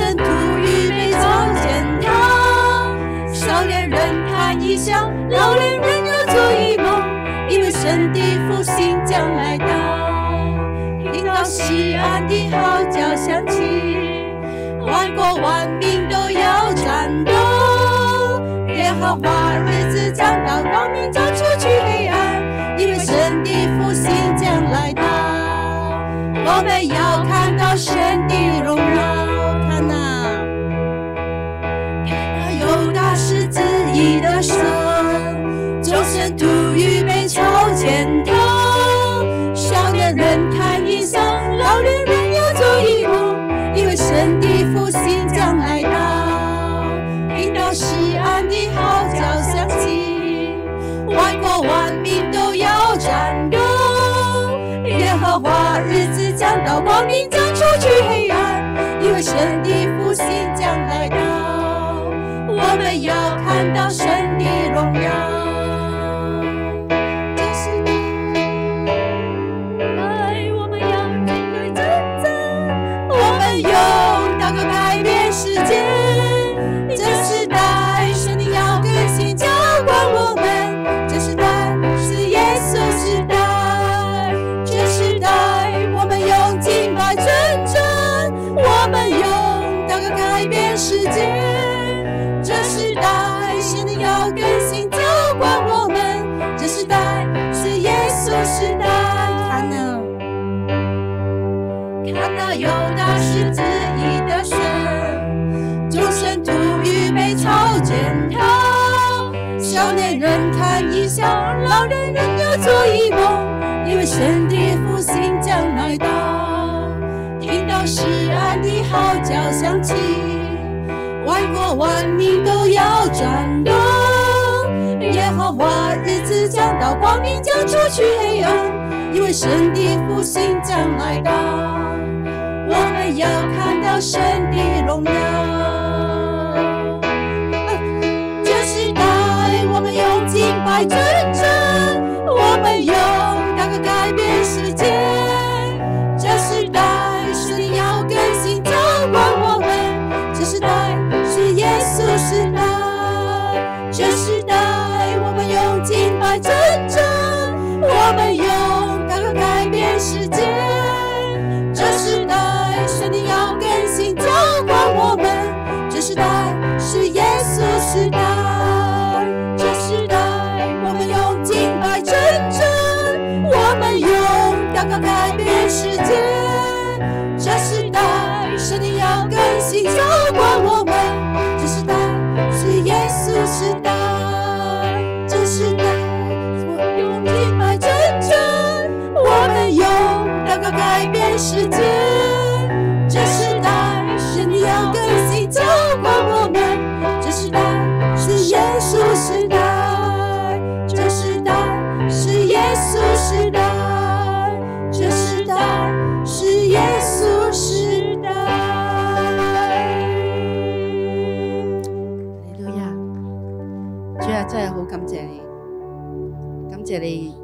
神土预备藏天堂，少年人看异象，老年人要做一梦，因为神的复兴将来到。听到西安的号角响起，万国万民都要战斗。耶和华日子将到，光明照出去黑暗，因为神的复兴将来到。我们要看到神的荣耀。生，就生徒欲被囚监头，少年人看一象，老年人又做一梦，因为神的复兴将来到。听到西安的号角响起，万国万民都要战斗。耶和华日子将到，光明将出去黑暗，因为神。Yeah. 那是子义的神，就生土预备超见踏，少年人看一笑，老人仍有做一梦。因为神的复兴将来到，听到西安的号角响起，万国万民都要转动。耶和华日子将到，光明将出去黑暗。因为神的复兴将来到。要看到神的荣耀，这时代我们用敬拜见证，我们用。代是耶稣时代，这时代我们用敬拜见证，我们用祷告改变世界。感谢你，感谢你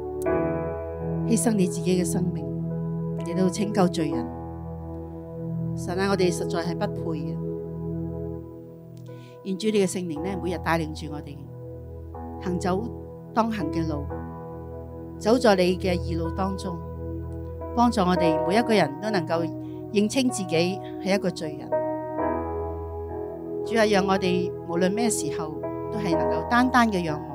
牺牲你自己嘅生命嚟到拯救罪人。神啊，我哋实在系不配嘅。愿主你嘅圣灵咧，每日带领住我哋行走当行嘅路，走在你嘅义路当中，帮助我哋每一个人都能够认清自己系一个罪人。主啊，让我哋无论咩时候都系能够单单嘅仰望。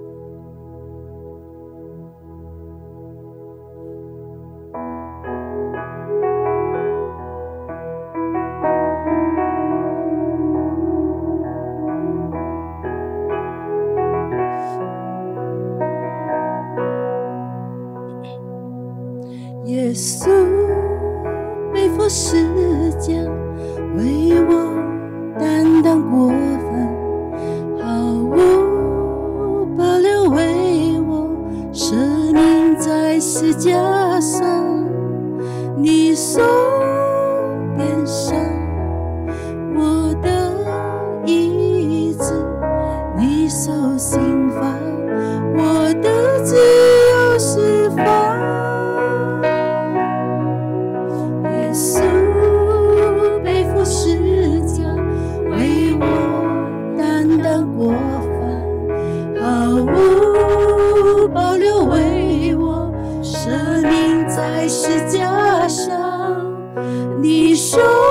你说。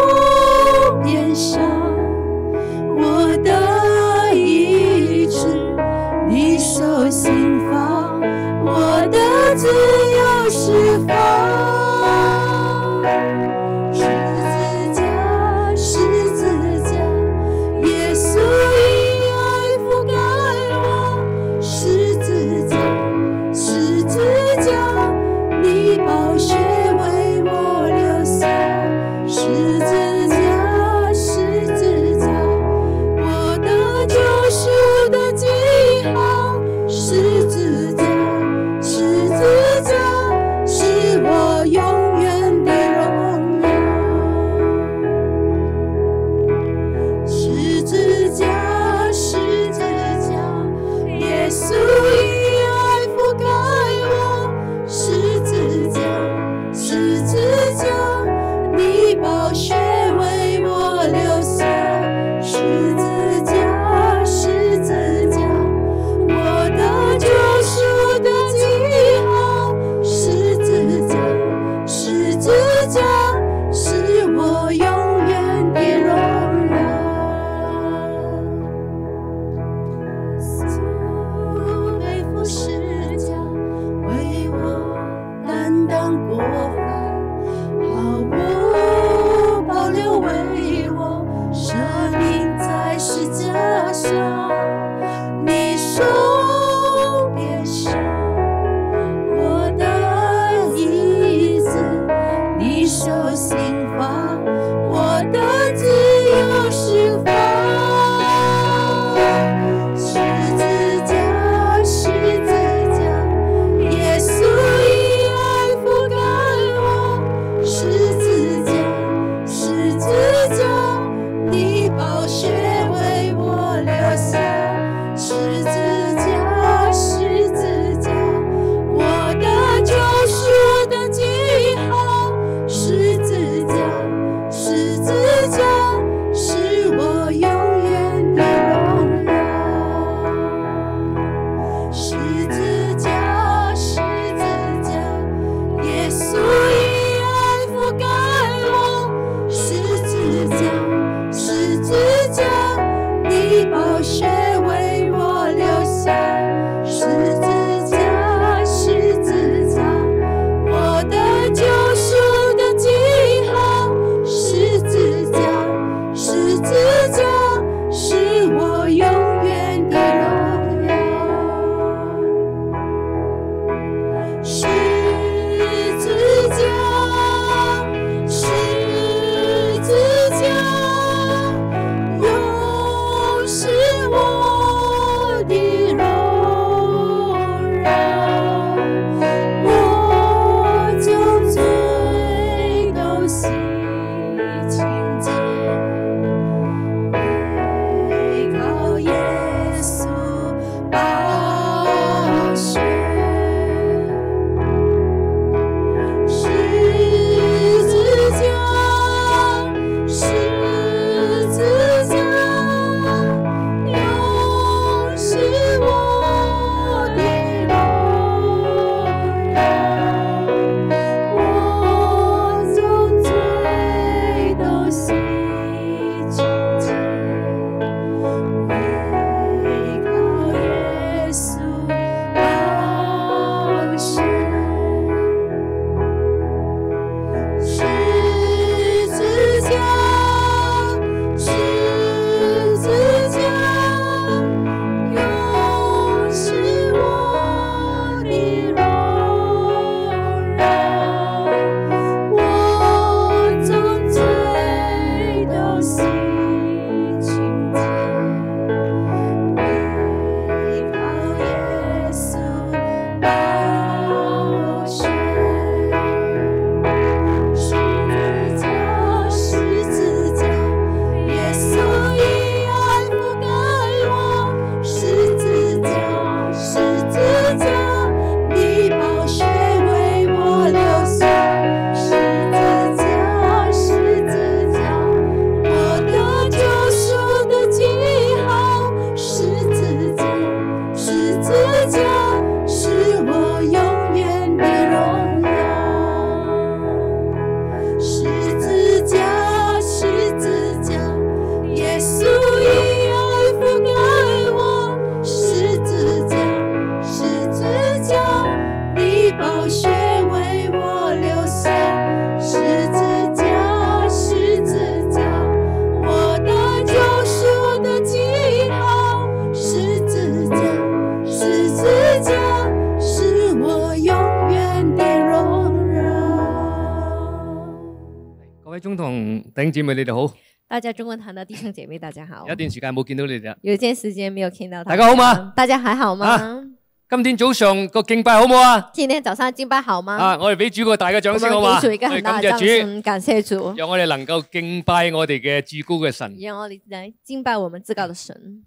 姐妹你哋好，大家中文堂的弟兄姐妹大家好，有一段时间冇见到你哋，有一段时间没有见到，大家好吗？大家还好吗？今天早上个敬拜好唔好啊？今天早上敬拜好吗？啊，我哋俾主个大嘅掌声好吗？感谢主，感谢主，让我哋能够敬拜我哋嘅至高嘅神。让我嚟敬拜我们至高的神。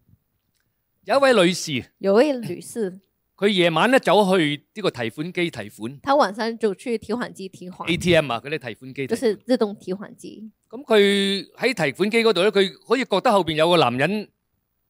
有一位女士，有位女士，佢夜晚咧走去呢个提款机提款。她晚上就去提款机提款，ATM 啊，嗰啲提款机，就是自动提款机。咁佢喺提款机嗰度咧，佢可以觉得后边有个男人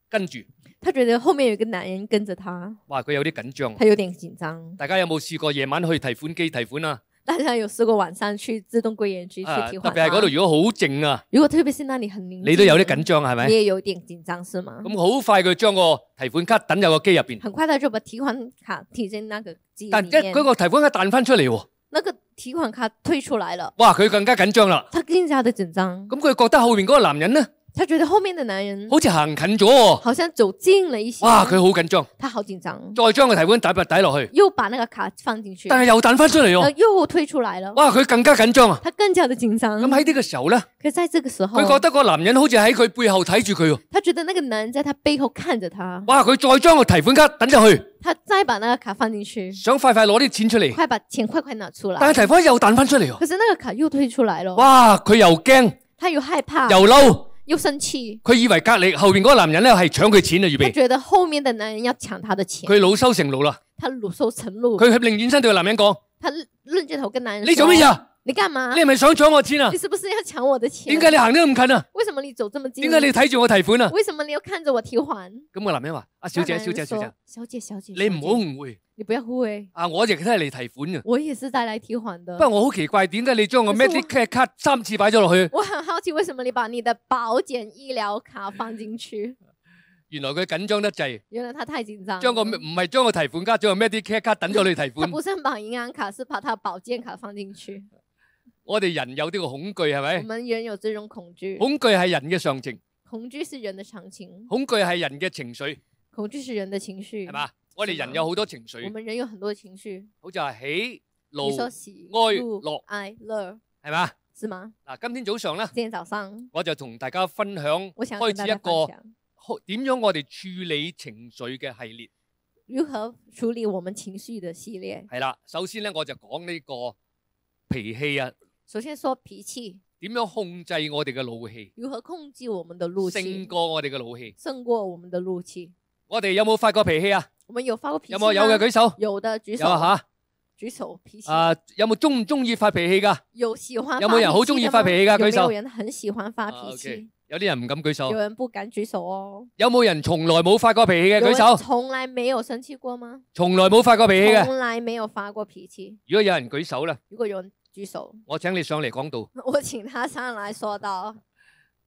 跟住。他觉得后面有个男人跟着他。哇，佢有啲紧张。他有点紧张。大家有冇试过夜晚去提款机提款啊？大家有试过晚上去自动柜员機去提款啊？特别系嗰度如果好静啊。如果特别是那里很寧。你都有啲紧张系咪？你也有点紧张是嗎？咁好快佢将个提款卡等入个机入边。很快他就把提款卡提進那个機裏面。但一嗰提款卡弹翻出嚟喎。那個。提款卡退出来了，哇！佢更加紧张啦，他更加的紧张。咁佢觉得后面嗰个男人呢？他觉得后面的男人好似行近咗，好像走近了一些。哇，佢好紧张。他好紧张。再将个提款底抵落去，又把那个卡放进去，但系又弹翻出嚟哦，又推出来了。哇，佢更加紧张啊。他更加的紧张。咁喺呢个时候咧，佢在这个时候，佢觉得个男人好似喺佢背后睇住佢。他觉得那个男人在他背后看着他。哇，佢再将个提款卡弹入去。他再把那个卡放进去，想快快攞啲钱出嚟。快把钱快快拿出来。但系提款又弹翻出嚟哦。可是那个卡又推出来了。哇，佢又惊，他又害怕，又嬲。又生气，佢以为隔篱后边嗰个男人咧系抢佢钱啊！预备，佢觉得后面的男人要抢他的钱，佢恼羞成怒啦。他恼羞成怒，佢系另转身对男人讲：，他抡着头跟男人：，你做乜嘢你干嘛？你系咪想抢我钱啊？你是不是要抢我的钱？点解你行得咁近啊？为什么你走这么近？点解你睇住我提款啊？为什么你要看着我提款？咁个男人话：，阿小姐，小姐，小姐，小姐，小姐，你唔好误会。你不要呼诶！啊，我亦都系嚟提款嘅。我也是带来提款的。不过我好奇怪，点解你将个 m e d i c a r e 卡三次摆咗落去？我很好奇，为什么你把你的保险医疗卡放进去？原来佢紧张得滞。原来他太紧张。将个唔系将个提款卡，将个 m e d i c a r e 卡等咗你提款。他不是把银行卡，是把他保健卡放进去。我哋人有呢个恐惧系咪？我们人有这种恐惧。恐惧系人嘅常情。恐惧是人嘅常情。恐惧系人嘅情绪。恐惧是人的情绪，系嘛？我哋人有好多情绪，我们人有很多情绪，好似系喜怒哀乐，系嘛？是吗？嗱，今天早上咧，今天早上我就同大家分享，开始一个点样我哋处理情绪嘅系列，如何处理我们情绪嘅系列？系啦，首先咧我就讲呢个脾气啊。首先说脾气，点样控制我哋嘅怒气？如何控制我们的怒气？胜过我哋嘅怒气，胜过我们的怒气。我哋有冇发过脾气啊？我们有发过脾气，有冇有嘅举手，有的举手吓，举手脾气啊，有冇中唔中意发脾气噶？有喜欢，有冇人好中意发脾气噶？举手，有人很喜欢发脾气，有啲人唔敢举手，有人不敢举手哦。有冇人从来冇发过脾气嘅？举手，从来没有生气过吗？从来冇发过脾气，嘅。从来没有发过脾气。如果有人举手啦，如果有人举手，我请你上嚟讲道，我请他上来说道。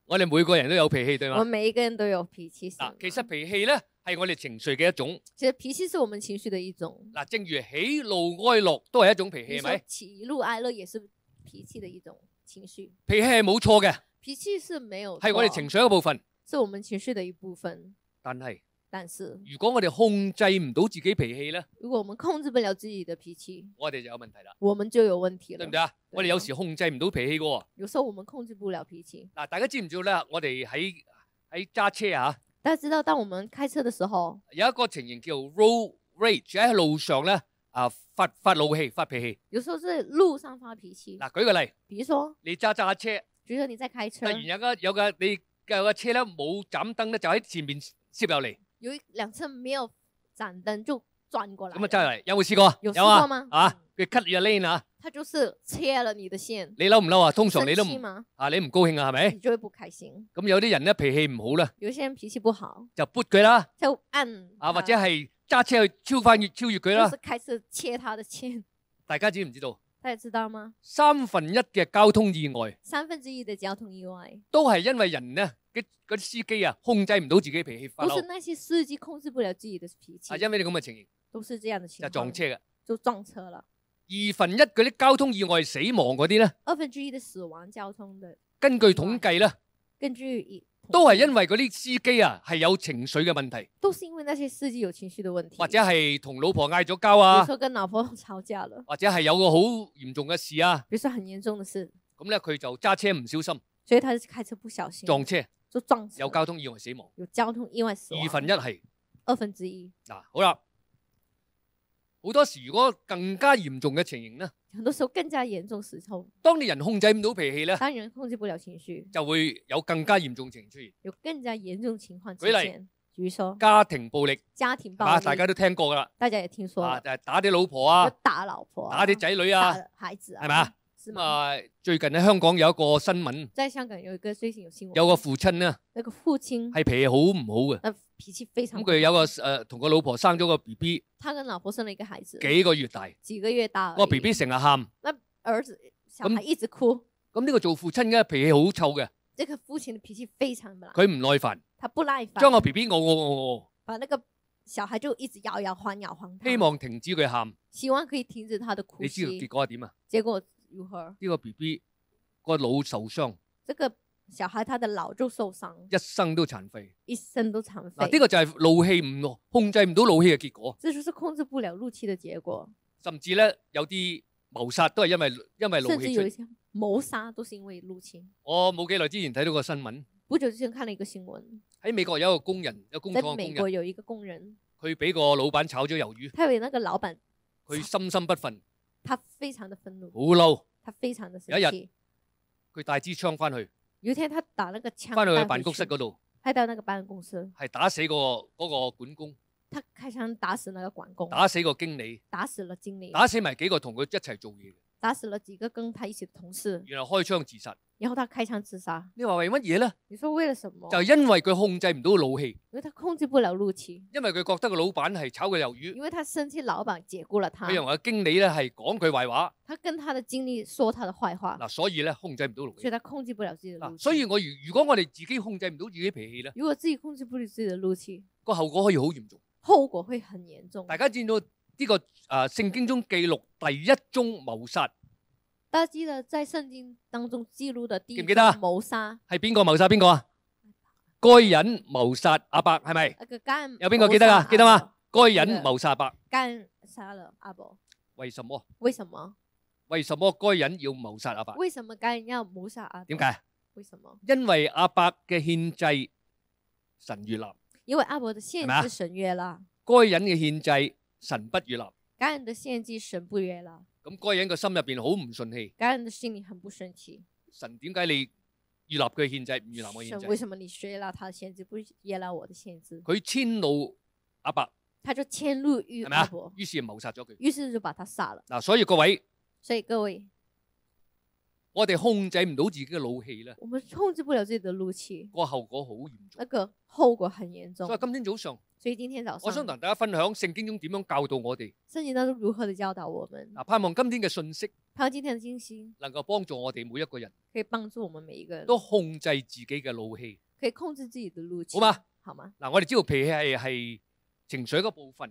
我哋每个人都有脾气对吗？我每一个人都有脾气。嗱，其实脾气咧。系我哋情绪嘅一种。其实脾气是我们情绪的一种。嗱，正如喜怒哀乐都系一种脾气，系咪？喜怒哀乐也是脾气的一种情绪。脾气系冇错嘅。脾气是没有。系我哋情绪嘅一部分。是我们情绪的一部分。但系。但是。如果我哋控制唔到自己脾气咧？如果我们控制不了自己的脾气，我哋就有问题啦。我们就有问题啦。对唔对啊？我哋有时控制唔到脾气嘅喎。有时候我们控制不了脾气。嗱，大家知唔知咧？我哋喺喺揸车啊。大家知道，当我们开车的时候，有一个情形叫 road rage，喺路上咧，啊发发怒气、发脾气。有时候是路上发脾气，嗱，举个例，比如说你揸揸车，比如说你在开车，突然有个有个你有个车咧冇盏灯咧，就喺前面摄入嚟，有一两没有盏灯就转过来。咁啊，真系有冇试过？有试过吗？啊，佢 cut your lane 啊！他就是切了你的线，你嬲唔嬲啊？通常你都唔啊，你唔高兴啊，系咪？你就会不开心。咁有啲人咧脾气唔好啦。有些人脾气不好就 put 佢啦，就按啊，或者系揸车去超翻越超越佢啦，就是开始切他的线。大家知唔知道？大家知道吗？三分一嘅交通意外，三分之一的交通意外都系因为人呢。嗰啲司机啊控制唔到自己脾气发是那些司机控制不了自己的脾气，系因为你咁嘅情形，都是这样的情况，就撞车嘅，就撞车了。二分一嗰啲交通意外死亡嗰啲咧？二分之一的死亡交通的。根据统计咧，根据都系因为嗰啲司机啊，系有情绪嘅问题。都是因为那些司机有情绪的问题，或者系同老婆嗌咗交啊。比如说跟老婆吵架了。或者系有个好严重嘅事啊。比如说很严重的事。咁咧佢就揸车唔小心。所以他就开车不小心撞车，就撞有交通意外死亡。有交通意外死亡。二分一系二分之一。嗱，好啦。好多时如果更加严重嘅情形咧，很多时候更加严重时候，当你人控制唔到脾气咧，当人控制不了情绪，就会有更加严重情况出现。有更加严重情况，举例，举说家庭暴力，家庭暴力，大家都听过噶啦，大家也听说，就系打啲老婆啊，打老婆，打啲仔女啊，孩子啊，系咪啊？咁啊！最近喺香港有一个新闻，在香港有一个最近有新闻，有个父亲啊，那个父亲系脾气好唔好嘅，脾气非常咁佢有个诶，同个老婆生咗个 B B，他跟老婆生了一个孩子，几个月大，几个月大，个 B B 成日喊，那儿子小孩一直哭，咁呢个做父亲嘅脾气好臭嘅，呢个父亲嘅脾气非常难，佢唔耐烦，他不耐烦，将个 B B 我我我我，把那个小孩就一直摇摇晃摇晃，希望停止佢喊，希望可以停止他的哭，你知道结果系点啊？结果。呢个 B B 个脑受伤，这个小孩他的脑就受伤，一生都残废，一生都残废。嗱，呢个就系怒气唔控制唔到怒气嘅结果。这就是控制不了怒气的结果。甚至咧，有啲谋杀都系因为因为怒气甚至有一些谋杀都是因为怒气。我冇几耐之前睇到个新闻，不久之前看了一个新闻，喺美国有一个工人，有工厂工人。美国有一个工人，佢俾个老板炒咗鱿鱼。系为那个老板？佢心心不忿。他非常的愤怒，好嬲。他非常的生气。有一次，佢带支枪翻去。有一天，他打那个枪翻去办公室嗰度，派到那个办公室，系打死个嗰个管工。他开枪打死那个管工。打死个经理。打死了经理。打死埋几个同佢一齐做嘢。打死了几个跟他一起的同事。原来开枪自杀。然后他开枪自杀，你话为乜嘢咧？你说为了什么？就因为佢控制唔到怒气。因为他控制不了怒气。因为佢觉得个老板系炒佢鱿鱼。因为他生气，老板解雇了他。佢认为经理咧系讲佢坏话。他跟他的经理说他的坏话。嗱，所以咧控制唔到怒气。所以，他控制不了自己。所以我如如果我哋自己控制唔到自己脾气咧，如果自己控制不了自己的怒气，个后果可以好严重。后果会很严重。大家见到呢个诶圣经中记录第一宗谋杀。家记得在圣经当中记录的第一宗谋杀系边个谋杀边个啊？该人谋杀阿伯系咪？该有边个记得啊？记得吗？该人谋杀阿伯，该杀了阿伯。为什么？为什么？为什么该人要谋杀阿伯？为什么该人要谋杀阿？点解？为什么？因为阿伯嘅献祭神悦纳，因为阿伯的献祭神悦纳。该人嘅献祭神不悦纳，该人的献祭神不悦纳。咁嗰人嘅心入边好唔順氣，家人的心里很不順氣。神點解你預立佢嘅限制，唔預立我嘅限制？神為什麼你説立他的限制，不説立我的限制？佢遷怒阿伯，他就遷怒於我，於是謀殺咗佢，於是就把他殺了。嗱，所以各位，所以各位。我哋控制唔到自己嘅怒气咧，我们控制不了自己的怒气，个后果好严重，那个后果很严重。所以今天早上，所以今天早上，我想同大家分享圣经中点样教导我哋，圣经当中如何的教导我们。嗱，盼望今天嘅信息，盼望今天嘅信息能够帮助我哋每一个人，可以帮助我们每一个人都控制自己嘅怒气，可以控制自己嘅怒气，好嘛？好嘛？嗱，我哋知道脾气系系情绪嘅部分。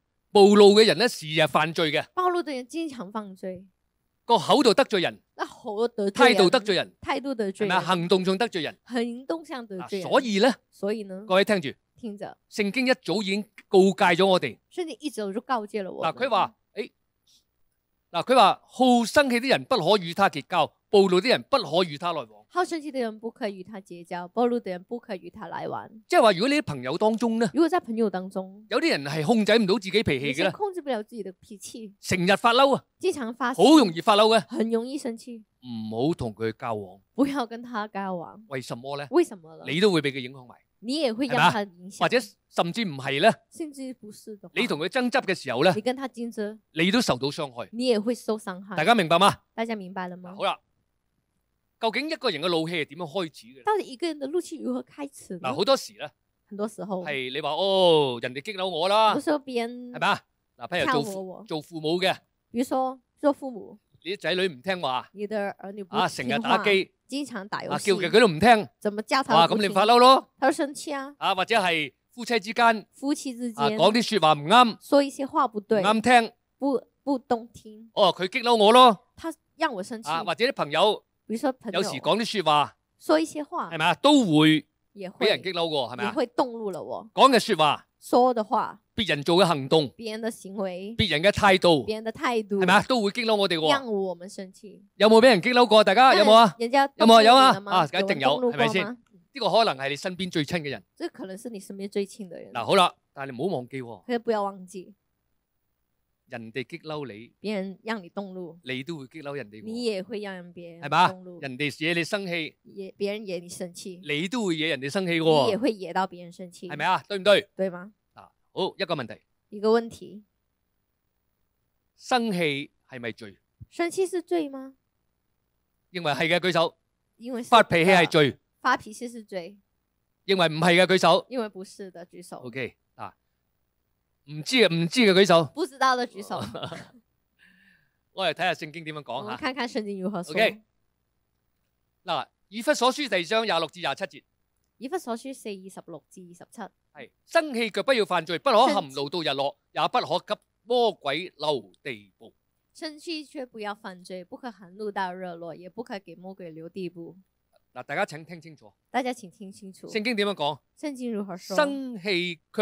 暴露嘅人咧，时日犯罪嘅。暴露嘅人经常犯罪，个口度得罪人，口态度得罪人，态度得罪人，行动上得罪人，行动上得罪。所以咧，所以呢，各位听住，听着，圣经一早已经告诫咗我哋，圣经一早就告诫了我。嗱，佢话，诶，嗱，佢话好生气啲人不可与他结交。暴露啲人不可与他来往，好生气的人不可与他结交，暴露的人不可与他来玩。即系话，如果你啲朋友当中呢，如果在朋友当中，有啲人系控制唔到自己脾气嘅控制不了自己嘅脾气，成日发嬲啊，经常发，好容易发嬲嘅，很容易生气。唔好同佢交往，不要跟他交往。为什么咧？为什么你都会俾佢影响埋，你也会让他影响，或者甚至唔系咧，甚至不是你同佢争执嘅时候咧，你跟他争执，你都受到伤害，你也会受伤害。大家明白吗？大家明白了吗？好啦。究竟一个人嘅怒气系点样开始嘅？到底一个人嘅怒气如何开始？嗱，好多时咧，很多时候系你话哦，人哋激嬲我啦。比如说别人系嘛，嗱，譬如做做父母嘅，比如说做父母，你啲仔女唔听话，你的儿女啊成日打机，经常打游戏，叫佢佢都唔听，怎么教？哇，咁你发嬲咯？佢生气啊！啊，或者系夫妻之间，夫妻之间讲啲说话唔啱，说一些话不对，啱听，不不动听。哦，佢激嬲我咯，他让我生气，或者啲朋友。有时讲啲说话，说一些话，系咪啊，都会俾人激嬲过系咪啊，会动怒了。讲嘅说话，说的话，别人做嘅行动，别人的行为，别人嘅态度，别人的态度，系咪啊，都会激嬲我哋让我们生气。有冇俾人激嬲过？大家有冇啊？人家有冇有啊？啊，一定有，系咪先？呢个可能系你身边最亲嘅人。这可能是你身边最亲嘅人。嗱，好啦，但系你唔好忘记。佢不要忘记。人哋激嬲你，别人让你动怒，你都会激嬲人哋。你也会让人别人系嘛？人哋惹你生气，惹别人惹你生气，你都会惹人哋生气嘅。你也会惹到别人生气，系咪啊？对唔对？对吗？啊，好一个问题。一个问题，生气系咪罪？生气是罪吗？认为系嘅举手。因为发脾气系罪。发脾气是罪。认为唔系嘅举手。因为不是的举手。OK。唔知嘅唔知嘅举手，不知道的举手。我嚟睇下圣经点样讲吓，看看圣经如何。O K，嗱，以弗所书第二章廿六至廿七节。以弗所书四二十六至二十七。系生气却不要犯罪，不可含怒到日落，也不可给魔鬼留地步。生气却不要犯罪，不可含怒到日落，也不可给魔鬼留地步。嗱，大家请听清楚。大家请听清楚。圣经点样讲？圣经如何说？生气却。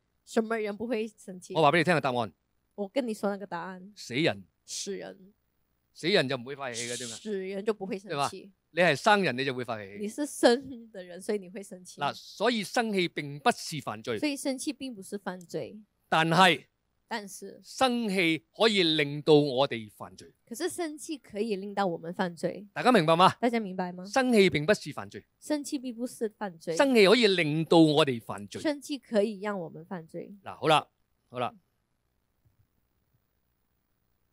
什么人不会生气？我话俾你听个答案，我跟你说那个答案，死人，死人，死人就唔会发气嘅，点嘛？死人就不会生气，你系生人你就会发气，你是生的人所以你会生气嗱，所以生气并不是犯罪，所以生气并不是犯罪，但系。但是生气可以令到我哋犯罪，可是生气可以令到我们犯罪，大家明白吗？大家明白吗？生气并不是犯罪，生气并不是犯罪，生气可以令到我哋犯罪，生气可以让我们犯罪。嗱，好啦，好啦，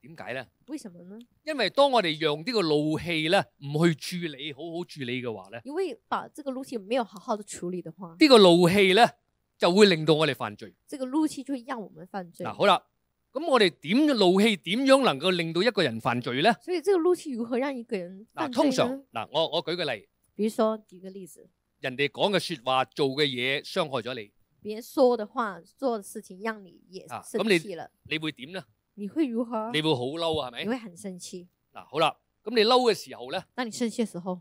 点解咧？为什么呢？因为当我哋让呢个怒气咧，唔去处理，好好处理嘅话咧，因为把这个怒气没有好好的处理的话，呢个怒气咧。就会令到我哋犯罪，这个怒气就让我们犯罪。嗱，好啦，咁我哋点怒气，点样能够令到一个人犯罪咧？所以，这个怒气如何让一个人？嗱，通常，嗱，我我举个例，比如说举个例子，人哋讲嘅说话、做嘅嘢伤害咗你，别人说的话、做嘅事情让你也生气了，你会点咧？你会如何？你会好嬲啊？系咪？你会很生气。嗱，好啦，咁你嬲嘅时候咧？当你生气时候？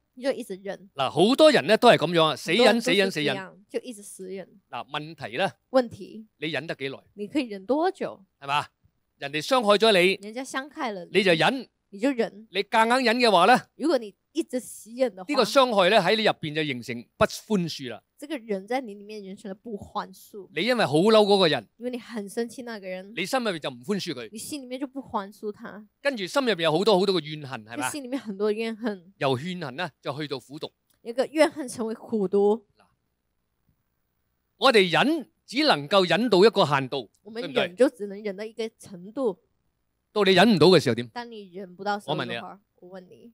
就一直忍嗱，好多人咧都系咁样啊，死忍死忍死忍，就一直死忍嗱。问题咧？问题，你忍得几耐？你可以忍多久？系嘛？人哋伤害咗你，人家伤害了你就忍，你就忍，你夹硬忍嘅话咧？如果你一直忍的呢个伤害咧喺你入边就形成不宽恕啦。这个人在你里面形成了不宽恕。你因为好嬲嗰个人，因为你很生气那个人，你心入边就唔宽恕佢，你心里面就不宽恕他。跟住心入边有好多好多嘅怨恨系咪？心里面很多怨恨，由怨恨呢，就去到苦毒。一个怨恨成为苦毒。我哋忍只能够忍到一个限度。我们忍就只能忍到一个程度。到你忍唔到嘅时候点？当你忍不到，我问你啊，我问你。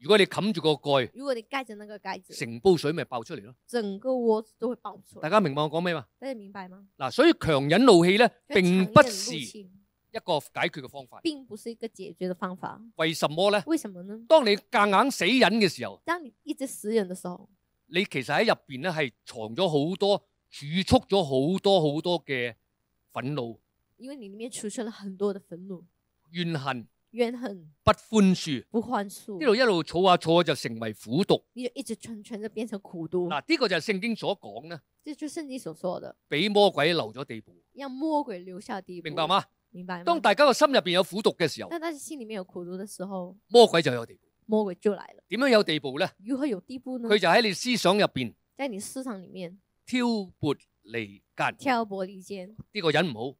如果你冚住個蓋，如果你盖住那個蓋子，成煲水咪爆出嚟咯。整個鍋都會爆出嚟。大家明白我講咩嘛？大家明白吗？嗱，所以強忍怒氣咧，並不是一个解決嘅方法。並不是一個解決嘅方法。為什麼咧？為什麼呢？當你夾硬死忍嘅時候，當你一直死忍嘅時候，你其實喺入边咧係藏咗好多儲蓄咗好多好多嘅憤怒，因為你里面儲蓄了很多嘅憤怒、怨恨。怨恨不宽恕，不宽恕，一路一路下啊下就成为苦毒，你就一直蠢蠢就变成苦毒。嗱，呢个就系圣经所讲啦，就就圣经所说的，俾魔鬼留咗地步，让魔鬼留下地步，明白吗？明白。当大家个心入边有苦毒嘅时候，但大家心里面有苦毒嘅时候，魔鬼就有地步，魔鬼就来了。点样有地步咧？如何有地步呢？佢就喺你思想入边，在你思想里面挑拨离间，挑拨离间，呢个人唔好。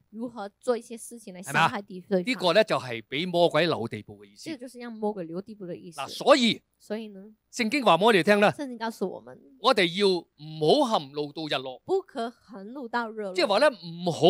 如何做一些事情来伤害地？呢个咧就系俾魔鬼留地步嘅意思。这就是让魔鬼留地步嘅意思。嗱，所以所以呢？圣经话我哋听啦。圣经告诉我们，我哋要唔好含怒到日落。不可含怒到日落。即系话咧，唔好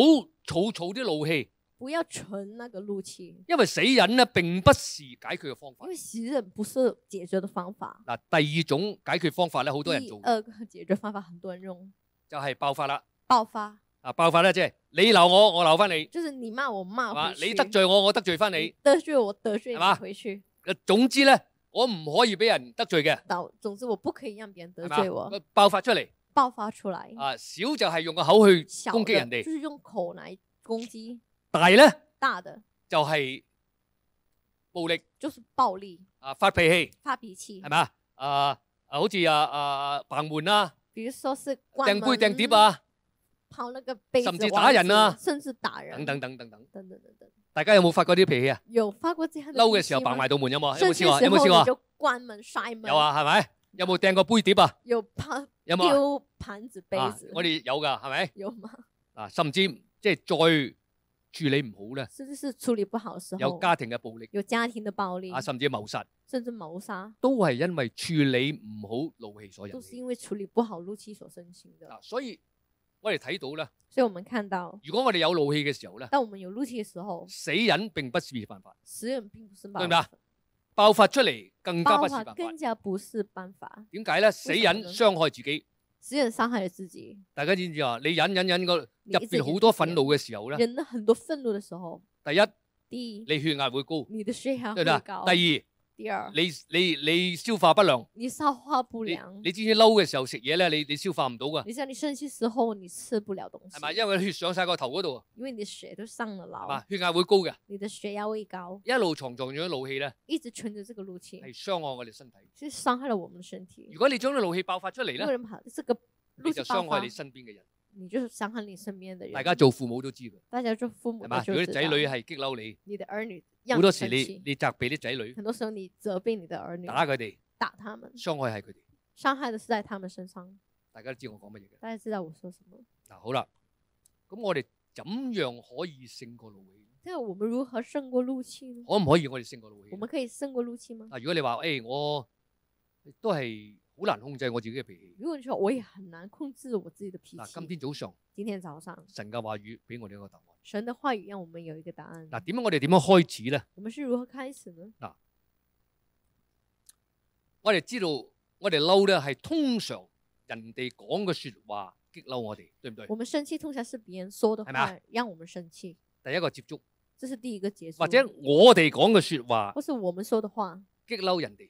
草草啲怒气。不要存那个怒气。因为死人呢并不是解决嘅方法。因为死人不是解决嘅方法。嗱，第二种解决方法咧，好多人做。第二个解决方法，很多人用，就系爆发啦。爆发。啊！爆发啦，即系你闹我，我闹翻你。就是你骂我，骂。你得罪我，我得罪翻你。得罪我，得罪。你回去。总之咧，我唔可以俾人得罪嘅。总之，我不可以让别人得罪我。爆发出嚟。爆发出来。啊，小就系用个口去攻击人哋。就是用口嚟攻击。大咧。大的。就系暴力。就是暴力。啊！发脾气。发脾气。系咪啊啊，好似啊啊，嘭门啦。比如说是掟杯掟碟啊！甚至打人啊！甚至打人，等等等等等等等等。大家有冇发过啲脾气啊？有发过这样嬲嘅时候，扮埋到门有冇有冇试过？有冇试过？就关门摔门有啊？系咪？有冇掟过杯碟啊？有抛，有丢盘子杯子。我哋有噶，系咪？有吗？啊，甚至即系再处理唔好咧，甚至是处理不好时候，有家庭嘅暴力，有家庭的暴力啊，甚至谋杀，甚至谋杀都系因为处理唔好怒气所引，都是因为处理不好怒气所生起嘅。嗱，所以。我哋睇到啦，所以我们看到，如果我哋有怒气嘅时候咧，但我们有怒气嘅时候，死忍并不是办法，死忍并不是办法，唔白？爆发出嚟更加不是办法，更加不是办法。点解咧？死忍伤害自己，死人伤害咗自己。大家知唔知啊？你忍忍忍个入边好多愤怒嘅时候咧，忍得很多愤怒嘅时候，第一，第一，你血压会高，你的血压会高。第二。你你你消化不良，你消化不良，你之前嬲嘅时候食嘢咧，你你消化唔到噶。你知你生气时候你吃不了东西，系嘛？因为血上晒个头嗰度，因为你的血都上了脑，血压会高嘅，你的血压会高，一路藏藏住啲怒气咧，一直存着这个怒气，系伤害我哋身体，伤害咗我们身体。如果你将啲怒气爆发出嚟咧，你就伤害你身边嘅人。你就伤害你身边的人。大家做父母都知啦。大家做父母，如果啲仔女系激嬲你，你的儿女好多时你你责备啲仔女，很多时候你责备你的儿女，打佢哋，打他们，伤害系佢哋，伤害的是在他们身上。大家都知我讲乜嘢嘅，大家知道我说什么。嗱好啦，咁我哋怎样可以胜过怒气？系我们如何胜过怒气呢？可唔可以我哋胜过怒气？我们可以胜过怒气吗？啊，如果你话诶，我都系。好难控制我自己嘅脾气。如果你说我也很难控制我自己的脾气。嗱，今天早上，今天早上，神嘅话语俾我哋一个答案。神的话语让我们有一个答案。嗱，点样我哋点样开始咧？我们是如何开始呢？嗱，我哋知道我哋嬲咧，系通常人哋讲嘅说话激嬲我哋，对唔对？我们生气通常是别人说的话，让我们生气。第一个接触，这是第一个接触，或者我哋讲嘅说话，不是我们说的话，激嬲人哋。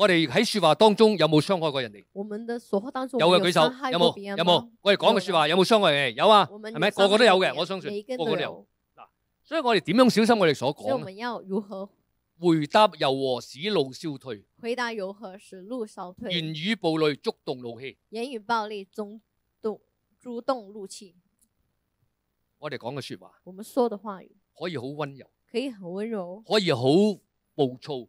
我哋喺说话当中有冇伤害过人哋？我们的说话当中有嘅举手，有冇？有冇？我哋讲嘅说话有冇伤害嘅？有啊，系咪？个个都有嘅，我相信。个个都有。嗱，所以我哋点样小心我哋所讲？我们要如何回答由和使怒消退？回答由和使怒消退？言语暴戾，触动怒气。言语暴戾，中动触动怒气。我哋讲嘅说话。我们说的话语可以好温柔。可以很温柔。可以好暴躁。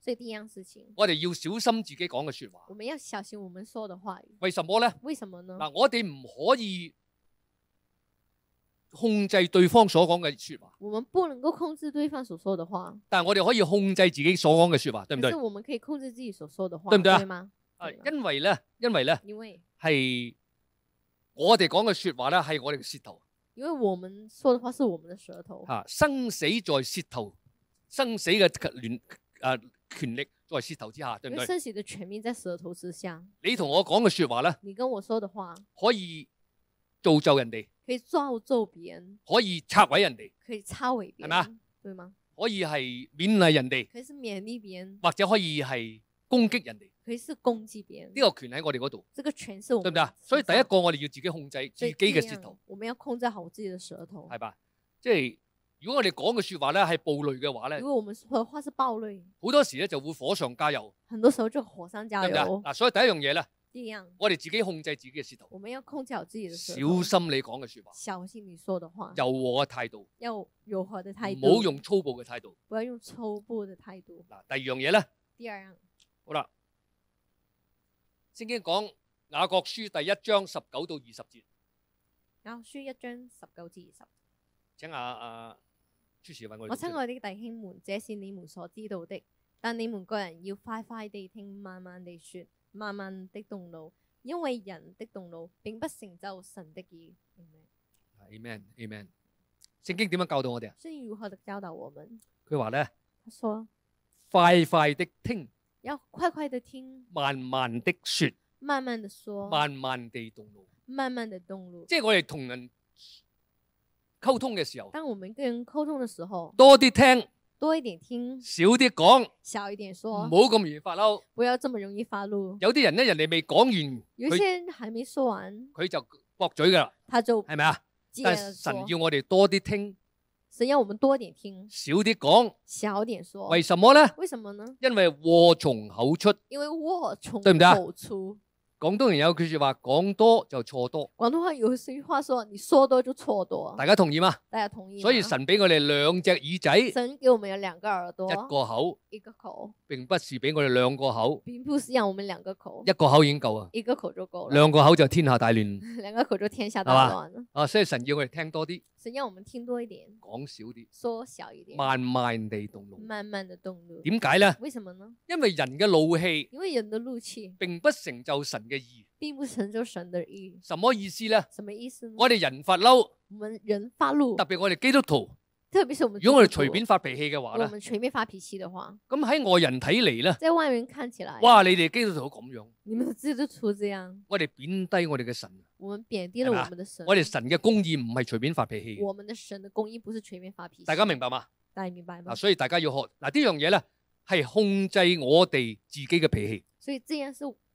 所以第一样事情，我哋要小心自己讲嘅说话。我们要小心我们说的话。为什么咧？为什么呢？嗱，我哋唔可以控制对方所讲嘅说话。我们不能够控制对方所说的话。但系我哋可以控制自己所讲嘅说话，对唔对？我们可以控制自己所说的话，对唔对啊？啊，因为咧，因为咧，因为系我哋讲嘅说话咧，系我哋嘅舌头。因为我们说的话是我们的舌头。啊，生死在舌头，生死嘅联啊。权力在舌头之下，对唔对？涉及的全面在舌头之下。你同我讲嘅说话咧，你跟我说的话可以造就人哋，可以造就别人，可以拆毁人哋，可以拆毁，系嘛？对吗？可以系勉励人哋，可以是勉励别人，或者可以系攻击人哋，可以是攻击别人。呢个权喺我哋嗰度，这个权是我们对唔对啊？所以第一个我哋要自己控制自己嘅舌头，我们要控制好我自己的舌头，系吧？即系。如果我哋讲嘅说话咧系暴戾嘅话咧，如果我们说话是暴戾，好多时咧就会火上加油。很多时候就火上加油。嗱，所以第一样嘢咧，第一样，我哋自己控制自己嘅舌头。我们要控制好自己嘅舌头。小心你讲嘅说话。小心你说的话。柔和嘅态度。要柔和嘅态度。唔好用粗暴嘅态度。不要用粗暴嘅态度。嗱，第二样嘢咧。第二样。好啦，先讲雅各书第一章十九到二十节。雅各书一章十九至二十。请阿阿。我亲爱的弟兄们，这是你们所知道的，但你们个人要快快地听，慢慢地说，慢慢的动怒，因为人的动怒并不成就神的意。a m n a m 阿 n 圣经点样教导我哋啊？先如何的教导我们？佢话咧，他说：快快的听，要快快的听；慢慢的说，慢慢的说；慢慢的动怒，慢慢的动怒。即系我哋同人。沟通嘅时候，当我们跟人沟通嘅时候，多啲听，多一点听，少啲讲，少一点说，唔好咁容易发嬲，不要这么容易发怒。有啲人咧，人哋未讲完，有些人还没说完，佢就驳嘴噶啦，他就系咪啊？但神要我哋多啲听，神要我们多点听，少啲讲，少点说。为什么咧？为什么呢？因为祸从口出，因为祸从对唔对啊？广东人有句说话，讲多就错多。广东话有句话说，你说多就错多。大家同意吗？大家同意。所以神俾我哋两只耳仔。神给我们有两个耳朵。一个口，一个口，并不是俾我哋两个口，并不是让我们两个口。一个口已经够啊，一个口就够。两个口就天下大乱。两个口就天下大乱。啊，所以神要我哋听多啲。神要我们听多一点，讲少啲，缩小一点，慢慢地动怒，慢慢地动怒。点解咧？为什么呢？因为人嘅怒气，因为人的怒气，并不成就神嘅意，并不成就神的意。什么意思咧？什么意思？呢？我哋人发嬲，我们人发怒，特别我哋基督徒。特别是我们如果我哋随便发脾气嘅话咧，我们随便发脾气嘅话，咁喺外人睇嚟咧，在外人看起来，哇！你哋基督徒咁样，你们基督徒这样，我哋贬低我哋嘅神，我们贬低了我们的神，我哋神嘅公义唔系随便发脾气，我们的神嘅公义不是随便发脾气，大家明白吗？大家明白吗？所以大家要学嗱，呢样嘢咧系控制我哋自己嘅脾气，所以这样是。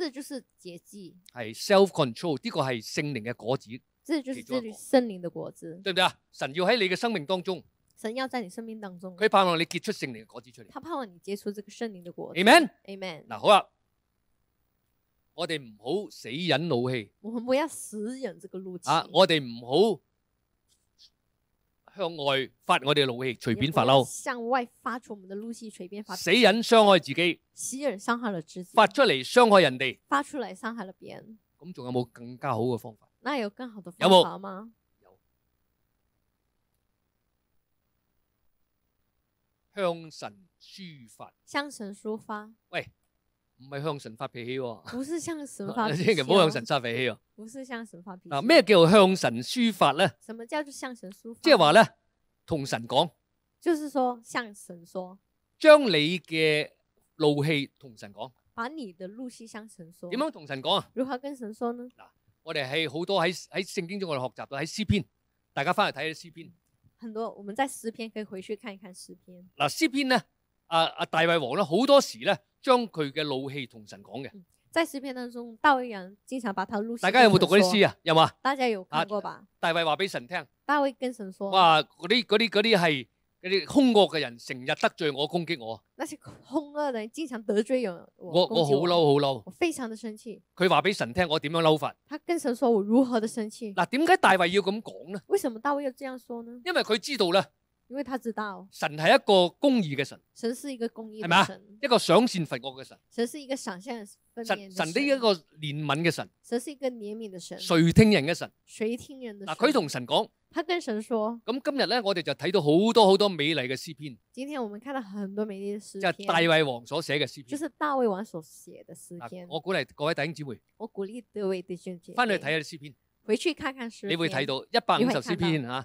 这就是节制，系 self control，呢个系圣灵嘅果子。这就是圣圣灵的果子，对唔对啊？神要喺你嘅生命当中，神要在你生命当中，佢盼望你结出圣灵嘅果子出嚟。他盼望你结出这个圣灵的果子。Amen，Amen。嗱好啦，我哋唔好死忍怒气。我们不要死忍这个怒气啊！我哋唔好。向外发我哋怒气，随便发嬲；向外发出我们的怒气，随便发。死人伤害自己，死人伤害了自己；发出嚟伤害人哋，发出嚟伤害了别人。咁仲有冇更加好嘅方法？有更好方吗？有冇？向神抒发，向神抒发。喂。唔系向神发脾 气，不是向神发脾气，唔好向神发脾气哦。不是向神发，嗱咩叫向神抒发咧？什么叫做向神抒发？即系话咧，同神讲，就是说向神说，将你嘅怒气同神讲，把你的怒气向神说。点样同神讲啊？如何跟神说呢？嗱，我哋系好多喺喺圣经中我哋学习到喺诗篇，大家翻去睇下诗篇。很多，我们在诗篇可以回去看一看诗篇。嗱诗篇咧，啊啊大卫王咧，好多时咧。将佢嘅怒气同神讲嘅。在诗篇当中，大卫人经常把他怒气大家有冇读嗰啲诗啊？有嘛？大家有听过吧？大卫话俾神听。大卫跟神说。哇，嗰啲嗰啲嗰啲系嗰啲凶恶嘅人，成日得罪我，攻击我。那些凶恶嘅人经常得罪人，我我。好嬲，好嬲。我非常的生气。佢话俾神听，我点样嬲法？他跟神说我如何的生气。嗱，点解大卫要咁讲呢？为什么大卫要这样说呢？因为佢知道咧。因为他知道神系一个公义嘅神，神是一个公义，系咪啊？一个赏善罚恶嘅神，神是一个赏善罚神神的一个怜悯嘅神，神是一个怜悯嘅神。谁听人嘅神，谁听人嘅嗱，佢同神讲，他跟神说，咁今日咧，我哋就睇到好多好多美丽嘅诗篇。今天我们看到很多美丽嘅诗篇，就大卫王所写嘅诗篇，就是大卫王所写嘅诗篇。我鼓励各位弟兄姊妹，我鼓励各位弟兄姐妹，翻去睇下诗篇，回去看看诗篇，你会睇到一百五十诗篇吓。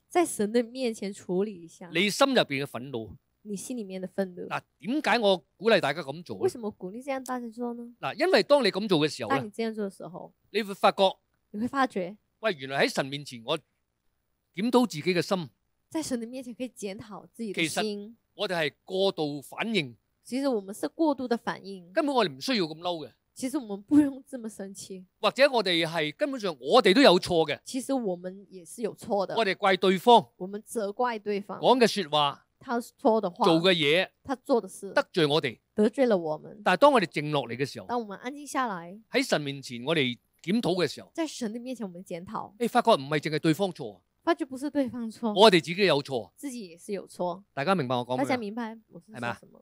在神的面前处理一下，你心入边嘅愤怒，你心里面的愤怒。嗱，点解我鼓励大家咁做？为什么鼓励这样大家做呢？嗱，因为当你咁做嘅时候，当你这样做嘅时候，你会发觉，你会发觉，喂，原来喺神面前我检讨自己嘅心，在神的面前可以检讨自己嘅心。我哋系过度反应，其实我们是过度的反应，根本我哋唔需要咁嬲嘅。其实我们不用这么生气，或者我哋系根本上我哋都有错嘅。其实我们也是有错的，我哋怪对方，我们责怪对方，讲嘅说话，他说的话，做嘅嘢，他做的事，得罪我哋，得罪了我们。但系当我哋静落嚟嘅时候，当我们安静下来喺神面前，我哋检讨嘅时候，在神嘅面前，我们检讨，诶，发觉唔系净系对方错，发觉不是对方错，我哋自己有错，自己也是有错，大家明白我讲咩？大家明白，是什么？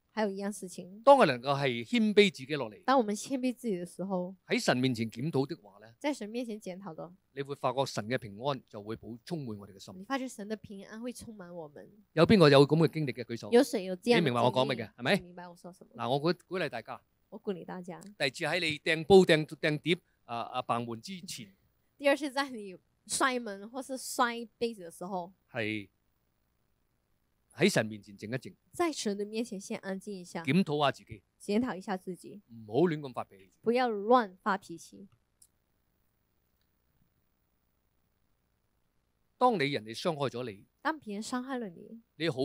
还有一样事情，当我能够系谦卑自己落嚟，当我们谦卑自己的时候，喺神面前检讨的话咧，在神面前检讨的，你会发觉神嘅平安就会充充满我哋嘅心。你发觉神的平安会充满我们。有边个有咁嘅经历嘅举手？有谁有？你明白我讲乜嘅？系咪？明白我说什么？嗱，我鼓鼓励大家。我鼓励大家。第二次喺你掟煲掟掟碟啊啊嘭门之前。第二次在你摔门或是摔杯子嘅时候。系。喺神面前静一静，在神的面前先安静一下，检讨下自己，检讨一下自己，唔好乱咁发脾气。不要乱发脾气。当你人哋伤害咗你，当别人伤害你，你好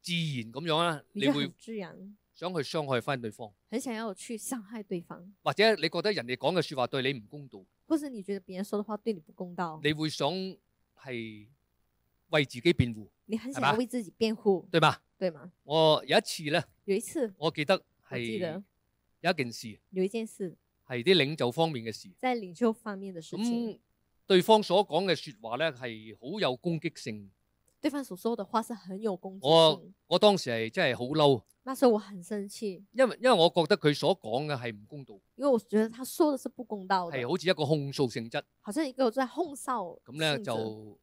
自然咁样啦，你会自然想去伤害翻对方，很想要去伤害对方，或者你觉得人哋讲嘅说话对你唔公道，或者你觉得别人说的话对你不公道，你会想系为自己辩护。你很想欢为自己辩护，对吗？对吗？我有一次咧，有一次我记得系有一件事，有一件事系啲领袖方面嘅事，在领袖方面嘅事情。咁对方所讲嘅说话咧系好有攻击性，对方所说嘅话是很有攻击性。我我当时系真系好嬲，那时候我很生气，因为因为我觉得佢所讲嘅系唔公道，因为我觉得他说嘅是不公道系好似一个控诉性质，好似一个真系控诉。咁咧就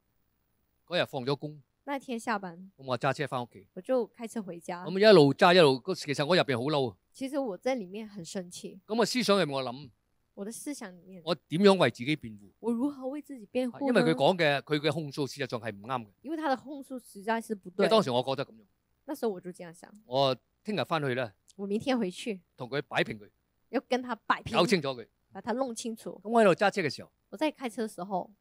嗰日放咗工。那天下班，我揸车翻屋企，我就开车回家。咁一路揸一路，其实我入边好嬲。其实我在里面很生气。咁我思想入面我谂，我的思想里面，我点样为自己辩护？我如何为自己辩护？因为佢讲嘅，佢嘅控诉事实上系唔啱嘅。因为他的控诉实在是不对。因为当时我觉得咁样。那时候我就这样想。我听日翻去咧。我明天回去同佢摆平佢，要跟他摆平，搞清楚佢，把他弄清楚。咁我喺度揸车嘅时候。我在开车时候。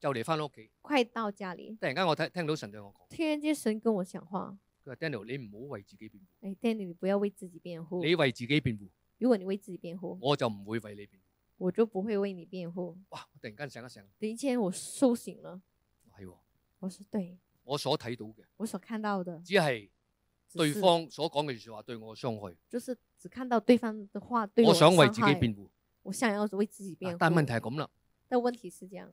就嚟翻屋企，快到家里。突然间我听听到神对我讲，天主神跟我讲话，佢话 Daniel 你唔好为自己辩护，哎，Daniel 你不要为自己辩护，你为自己辩护，如果你为自己辩护，我就唔会为你辩护，我就不会为你辩护，哇，我突然间醒一醒，等一先我苏醒了，系，我是对，我所睇到嘅，我所看到的，只系对方所讲嘅说话对我嘅伤害，就是只看到对方嘅话对我想为自己辩护，我想要为自己辩护，但问题系咁啦，但问题是这样。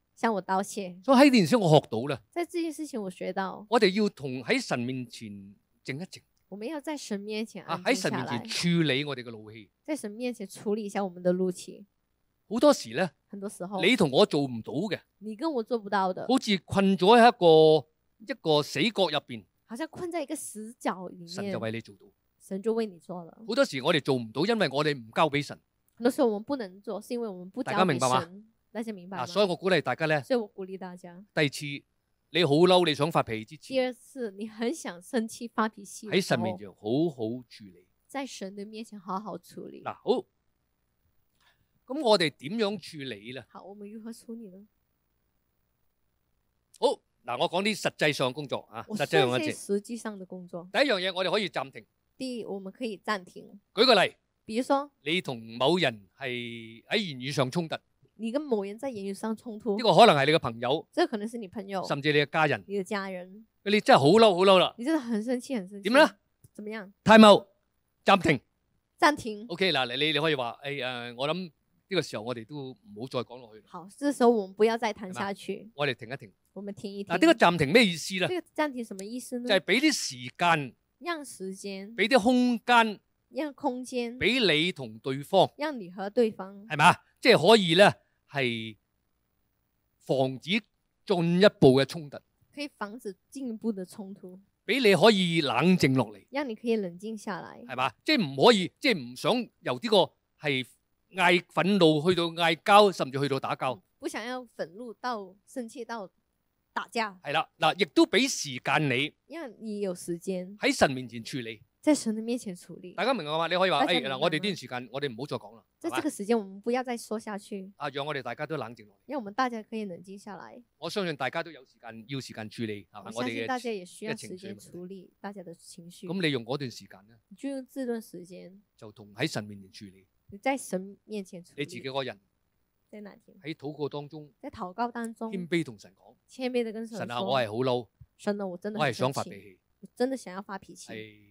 向我道歉，所以喺呢件事我学到啦。在这件事情我学到，我哋要同喺神面前静一静。我们要在神面前啊喺神面前处理我哋嘅怒气。在神面前处理一下我们的怒气，好多时咧，很多时候你同我做唔到嘅，你跟我做不到的，好似困咗喺一个一个死角入边。好像困在一个死角里面。神就为你做到，神就为你做了。好多时我哋做唔到，因为我哋唔交俾神。好多时我们不能做，是因为我们不交俾神。大家明白嗱，所以我鼓励大家咧。所以我鼓励大家。第二次你好嬲，你想发脾气之前。第二次你很想生气发脾气，喺神面前好好处理。在神的面前好好处理。嗱好，咁我哋点样处理咧？好，我们如何处理呢？好，嗱，我讲啲实际上工作啊。实际嘅事。实际上的工作。第一样嘢，我哋可以暂停。第一，我们可以暂停。举个例。比如说。你同某人系喺言语上冲突。你跟某人在言语上冲突，呢个可能系你嘅朋友，呢个可能是你朋友，甚至你嘅家人，你嘅家人，你真系好嬲，好嬲啦，你真的很生气，很生气，点咧？怎么样？Timeout，暂停，暂停。OK 嗱，你你你可以话诶诶，我谂呢个时候我哋都唔好再讲落去。好，呢时候我们不要再谈下去。我哋停一停，我们停一。停。嗱，呢个暂停咩意思咧？呢个暂停什么意思咧？就系俾啲时间，让时间，俾啲空间，让空间，俾你同对方，让你和对方，系嘛？即系可以咧。系防止进一步嘅冲突，可以防止进一步嘅冲突，俾你可以冷静落嚟，让你可以冷静下来，系嘛？即系唔可以，即系唔想由呢个系嗌愤怒去到嗌交，甚至去到打交。不想要愤怒到生气到打架。系啦，嗱，亦都俾时间你，因为你有时间喺神面前处理。在神的面前处理，大家明白吗？你可以话，哎嗱，我哋呢段时间，我哋唔好再讲啦。在这个时间，我们不要再说下去。啊，让，我哋大家都冷静落嚟，让我们大家可以冷静下来。我相信大家都有时间，要时间处理，系嘛？我相信大家也需要时间处理大家的情绪。咁你用嗰段时间呢？就用这段时间，就同喺神面前处理。你在神面前处理，你自己个人，在哪天喺祷告当中，在祷告当中谦卑同神讲，谦卑地跟神神啊，我系好嬲，神啊，我真系我系想发脾气，真的想要发脾气。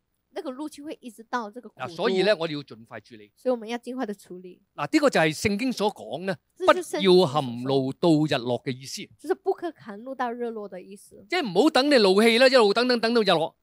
那个怒气会一直到这个，所以咧我哋要尽快处理。所以我们要尽快的处理。嗱，呢个就系圣经所讲咧，不要含露到日落嘅意思。就是不可含怒到日落嘅意思。即系唔好等你露气啦，一路等等等到日落。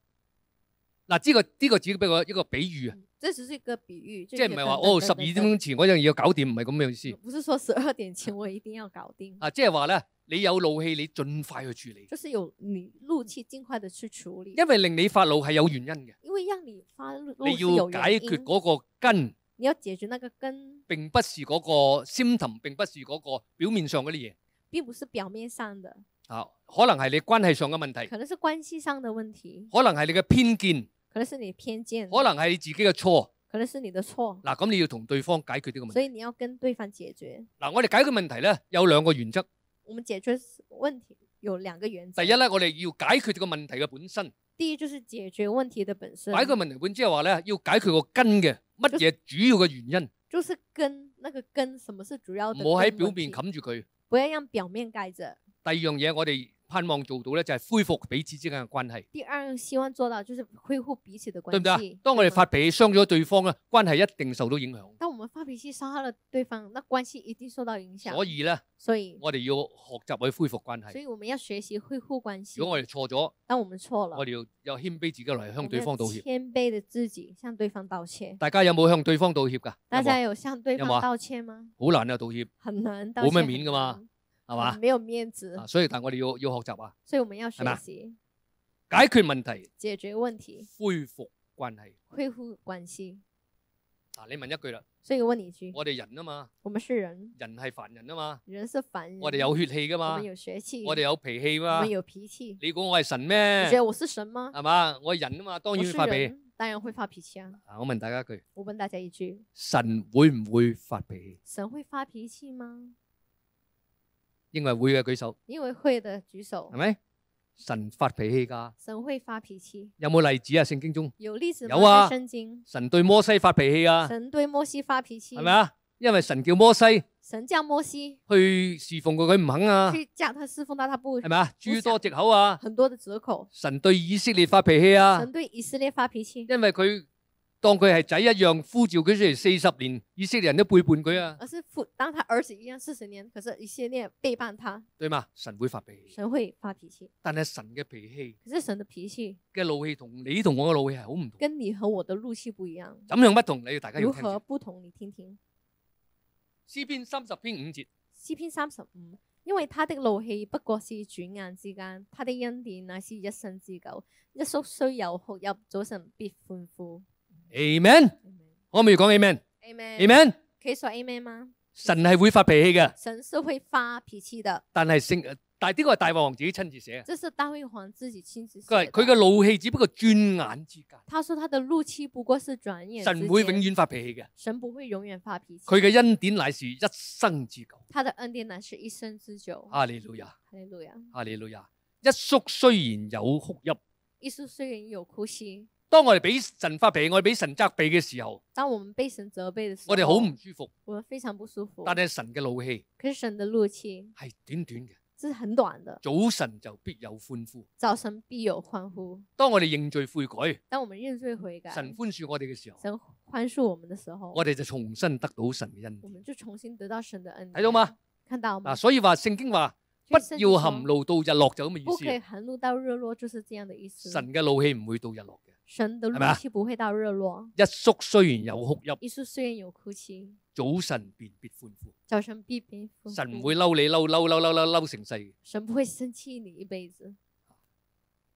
嗱，呢個呢个只不過一個比喻啊，這只是一個比喻，即係唔係話哦十二點前嗰樣嘢要搞掂，唔係咁嘅意思。不是说十二点前我一定要搞掂。啊，即係話咧，你有怒氣，你尽快去處理。就是有你怒氣，尽快的去處理。因為令你發怒係有原因嘅。因为让你发怒，你要解決嗰個根。你要解決那個根。并不是嗰個深層，並不是嗰個表面上嗰啲嘢。並不是表面上的。啊，可能係你關係上嘅問題。可能是關係上的問題。可能係你嘅偏見。可能是你偏见，可能系你自己嘅错，可能是你的错。嗱，咁你要同对方解决呢个问题，所以你要跟对方解决。嗱，我哋解决问题咧有两个原则。我们解决问题有两个原则。第一咧，我哋要解决个问题嘅本身。第一就是解决问题的本身。解决问题本系话咧，要解决个根嘅，乜嘢主要嘅原因。就是根，那个根，什么是主要？我喺表面冚住佢，不要让表面盖着。第二样嘢，我哋。盼望做到咧，就系恢复彼此之间嘅关系。第二希望做到，就是恢复彼此的关系。对唔对啊？当我哋发脾气伤咗对方啊，关系一定受到影响。当我们发脾气伤害了对方，那关系一定受到影响。所以咧，所以我哋要学习去恢复关系。所以我们要学习恢复关系。如果我哋错咗，当我们错了，我哋要有谦卑自己嚟向对方道歉。谦卑的自己向对方道歉。大家有冇向对方道歉噶？大家有向对方道歉吗？好难啊！道歉，很难，冇咩面噶嘛。系嘛？没有面子，啊！所以但我哋要要学习啊。所以我们要学习，解决问题，解决问题，恢复关系，恢复关系。嗱，你问一句啦。所以我问你一句，我哋人啊嘛，我们是人人系凡人啊嘛，人是凡。人，我哋有血气噶嘛，我有血气。我哋有脾气嘛，我有脾气。你估我系神咩？你觉得我是神吗？系嘛，我人啊嘛，当然发脾，气，当然会发脾气啊。啊。我问大家一句，我问大家一句，神会唔会发脾气？神会发脾气吗？认为会嘅举手，认为会的举手，系咪？神发脾气噶，神会发脾气。有冇例子啊？圣经中，有例子，有啊。圣经，神对摩西发脾气啊，神对摩西发脾气，系咪啊？因为神叫摩西，神叫摩西去侍奉佢，佢唔肯啊，去叫他侍奉他，他不系咪啊？诸多借口啊，很多的折口。神对以色列发脾气啊，神对以色列发脾气，因为佢。当佢系仔一样呼召佢出嚟四十年，以色列人都背叛佢啊！而是父当他儿子一样四十年，可是以色列背叛他，对嘛？神会发脾气，神会发脾气，但系神嘅脾气，可是神的脾气嘅怒气同你同我嘅怒气系好唔同，跟你和我的怒气不一样，怎样不同？你要大家要如何不同？你听听。诗篇三十篇五节。诗篇三十五，因为他的怒气不过是转眼之间，他的恩典乃是一生之久。一宿虽有哭泣，早晨必欢呼。amen，我不要讲 amen，amen，Amen 可以说 amen 吗？神系会发脾气嘅，神是会发脾气的，但系圣，但系呢个系大卫王自己亲自写啊。这是大卫王自己亲自写，佢系佢嘅怒气只不过转眼之间。他说他的怒气不过是转眼。神会永远发脾气嘅，神不会永远发脾气。佢嘅恩典乃是一生之久，他的恩典乃是一生之久。哈利路亚，哈利路亚，哈利路亚。一缩虽然有哭泣，一缩虽然有哭声。当我哋俾神发脾，我哋俾神责备嘅时候，当我们被神责备嘅时候，我哋好唔舒服，我们非常不舒服。但系神嘅怒气，可是神嘅怒气系短短嘅，即是很短嘅。早晨就必有欢呼，早晨必有欢呼。当我哋认罪悔改，当我们认罪悔改，神宽恕我哋嘅时候，神宽恕我们嘅时候，我哋就重新得到神嘅恩，我们就重新得到神嘅恩。睇到吗？看到啊，所以话圣经话，不要含怒到日落就咁嘅意思，不可以含怒到日落就是这样的意思。神嘅怒气唔会到日落。神的怒气不会到日落。一宿虽然有哭泣，一宿虽然有哭泣，早晨便必欢呼，早晨必必欢呼，神唔会嬲你嬲嬲嬲嬲嬲嬲成世神不会生气你一辈子，